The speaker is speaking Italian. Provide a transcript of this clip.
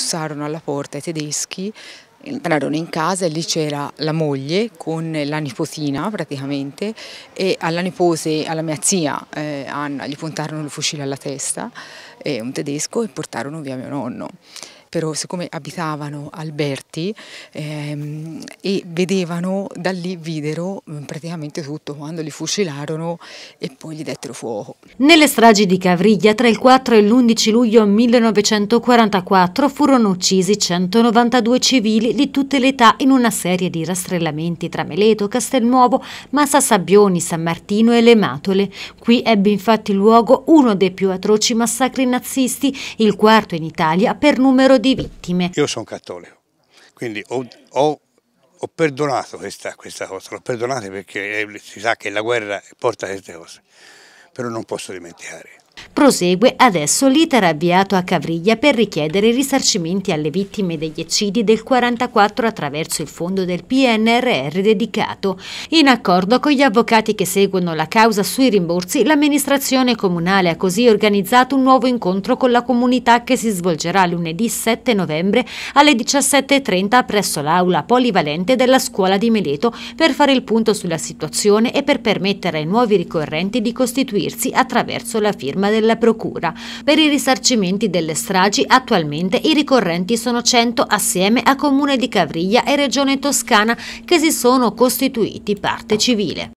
bussarono alla porta i tedeschi, entrarono in casa e lì c'era la moglie con la nipotina praticamente e alla nipote, alla mia zia eh, Anna, gli puntarono il fucile alla testa, eh, un tedesco, e portarono via mio nonno però siccome abitavano Alberti ehm, e vedevano, da lì videro mm, praticamente tutto quando li fucilarono e poi gli dettero fuoco. Nelle stragi di Cavriglia tra il 4 e l'11 luglio 1944 furono uccisi 192 civili di tutte le età in una serie di rastrellamenti tra Meleto, Castelnuovo, Massa Sabbioni, San Martino e Le Matole. Qui ebbe infatti luogo uno dei più atroci massacri nazisti, il quarto in Italia per numero di di vittime. Io sono cattolico, quindi ho, ho, ho perdonato questa, questa cosa, l'ho perdonata perché eh, si sa che la guerra porta queste cose, però non posso dimenticare prosegue adesso l'iter avviato a Cavriglia per richiedere risarcimenti alle vittime degli eccidi del 44 attraverso il fondo del PNRR dedicato. In accordo con gli avvocati che seguono la causa sui rimborsi, l'amministrazione comunale ha così organizzato un nuovo incontro con la comunità che si svolgerà lunedì 7 novembre alle 17.30 presso l'aula polivalente della scuola di Meleto per fare il punto sulla situazione e per permettere ai nuovi ricorrenti di costituirsi attraverso la firma della della Procura. Per i risarcimenti delle stragi attualmente i ricorrenti sono 100 assieme a Comune di Cavriglia e Regione Toscana che si sono costituiti parte civile.